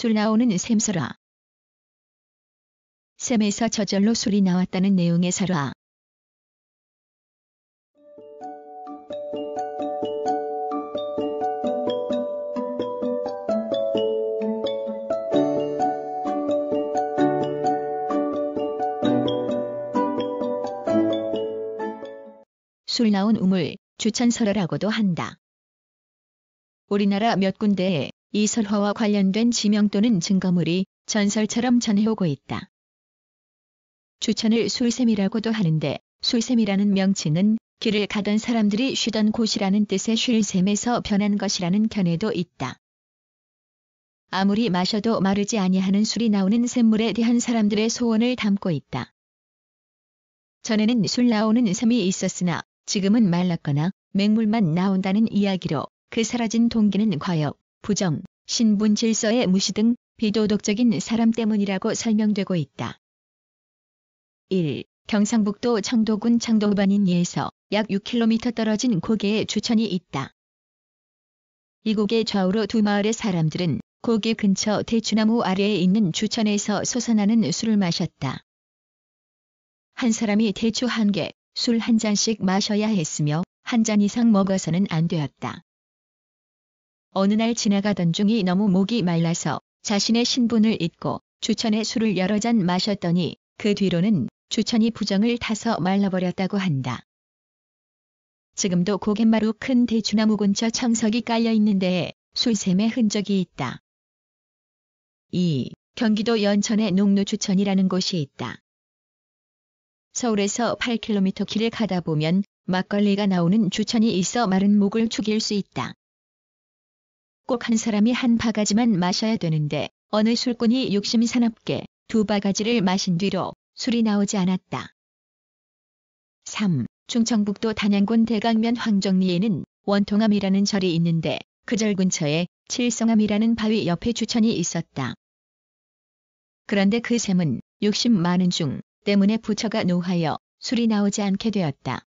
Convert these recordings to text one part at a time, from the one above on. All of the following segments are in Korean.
술 나오는 샘 써라. 샘에서 저절로 술이 나왔다는 내용의 설화. 술 나온 우물, 주천설화라고도 한다. 우리나라 몇 군데에 이설화와 관련된 지명 또는 증거물이 전설처럼 전해오고 있다. 주천을 술샘이라고도 하는데 술샘이라는 명칭은 길을 가던 사람들이 쉬던 곳이라는 뜻의 쉴샘에서 변한 것이라는 견해도 있다. 아무리 마셔도 마르지 아니하는 술이 나오는 샘물에 대한 사람들의 소원을 담고 있다. 전에는 술 나오는 샘이 있었으나 지금은 말랐거나 맹물만 나온다는 이야기로 그 사라진 동기는 과연 부정, 신분 질서의 무시 등 비도덕적인 사람 때문이라고 설명되고 있다. 1. 경상북도 청도군 청도반인 예에서 약 6km 떨어진 고개에 주천이 있다. 이 고개 좌우로 두 마을의 사람들은 고개 근처 대추나무 아래에 있는 주천에서 솟아나는 술을 마셨다. 한 사람이 대추 한 개, 술 한 잔씩 마셔야 했으며 한 잔 이상 먹어서는 안 되었다. 어느 날 지나가던 중이 너무 목이 말라서 자신의 신분을 잊고 주천의 술을 여러 잔 마셨더니 그 뒤로는 주천이 부정을 타서 말라버렸다고 한다. 지금도 고갯마루 큰 대추나무 근처 청석이 깔려있는 데에 술샘의 흔적이 있다. 2. 경기도 연천의 농노주천이라는 곳이 있다. 서울에서 8km 길을 가다 보면 막걸리가 나오는 주천이 있어 마른 목을 죽일 수 있다. 꼭한 사람이 한 바가지만 마셔야 되는데 어느 술꾼이 욕심이 사납게 두 바가지를 마신 뒤로 술이 나오지 않았다. 3. 충청북도 단양군 대강면 황정리에는 원통암이라는 절이 있는데 그 절 근처에 칠성암이라는 바위 옆에 주천이 있었다. 그런데 그 샘은 욕심 많은 중 때문에 부처가 노하여 술이 나오지 않게 되었다.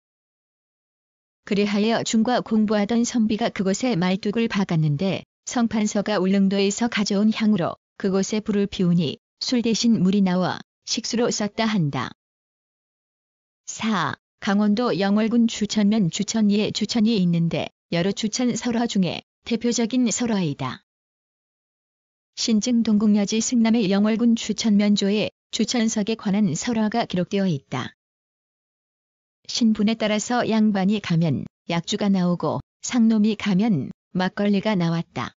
그리하여 중과 공부하던 선비가 그곳에 말뚝을 박았는데 성판서가 울릉도에서 가져온 향으로 그곳에 불을 피우니 술 대신 물이 나와 식수로 썼다 한다. 4. 강원도 영월군 주천면 주천리에 주천이 있는데 여러 주천 설화 중에 대표적인 설화이다. 신증 동국여지 승남의 영월군 주천면조에 주천석에 관한 설화가 기록되어 있다. 신분에 따라서 양반이 가면 약주가 나오고 상놈이 가면 막걸리가 나왔다.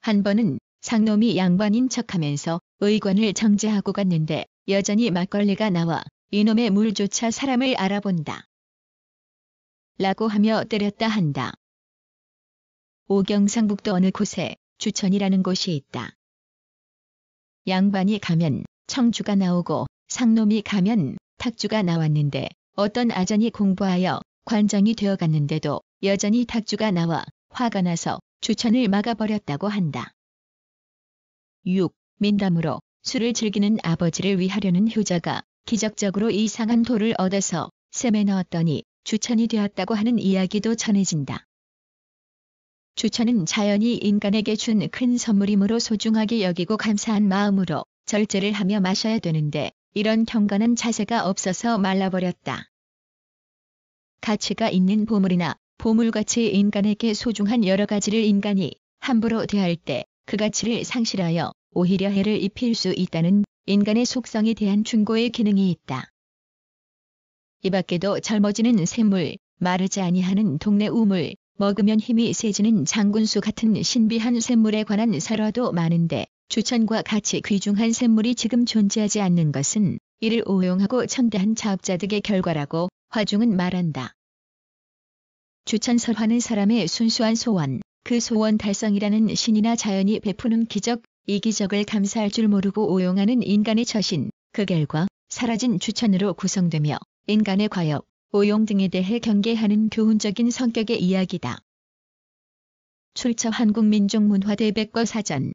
한 번은 상놈이 양반인 척하면서 의관을 정제하고 갔는데 여전히 막걸리가 나와 이놈의 물조차 사람을 알아본다. 라고 하며 때렸다 한다. 오경상북도 어느 곳에 주천이라는 곳이 있다. 양반이 가면 청주가 나오고 상놈이 가면 탁주가 나왔는데 어떤 아전이 공부하여 관장이 되어갔는데도 여전히 탁주가 나와 화가 나서 추천을 막아버렸다고 한다. 6. 민담으로 술을 즐기는 아버지를 위하려는 효자가 기적적으로 이상한 돌을 얻어서 셈에 넣었더니 추천이 되었다고 하는 이야기도 전해진다. 추천은 자연이 인간에게 준 큰 선물이므로 소중하게 여기고 감사한 마음으로 절제를 하며 마셔야 되는데 이런 경건한 자세가 없어서 말라버렸다. 가치가 있는 보물이나 보물같이 인간에게 소중한 여러 가지를 인간이 함부로 대할 때 그 가치를 상실하여 오히려 해를 입힐 수 있다는 인간의 속성에 대한 충고의 기능이 있다. 이 밖에도 젊어지는 샘물, 마르지 아니하는 동네 우물, 먹으면 힘이 세지는 장군수 같은 신비한 샘물에 관한 설화도 많은데 주천과 같이 귀중한 샘물이 지금 존재하지 않는 것은 이를 오용하고 천대한 자업자득의 결과라고 화중은 말한다. 주천설화는 사람의 순수한 소원, 그 소원 달성이라는 신이나 자연이 베푸는 기적, 이 기적을 감사할 줄 모르고 오용하는 인간의 처신, 그 결과 사라진 주천으로 구성되며 인간의 과욕, 오용 등에 대해 경계하는 교훈적인 성격의 이야기다. 출처 한국민족문화대백과 사전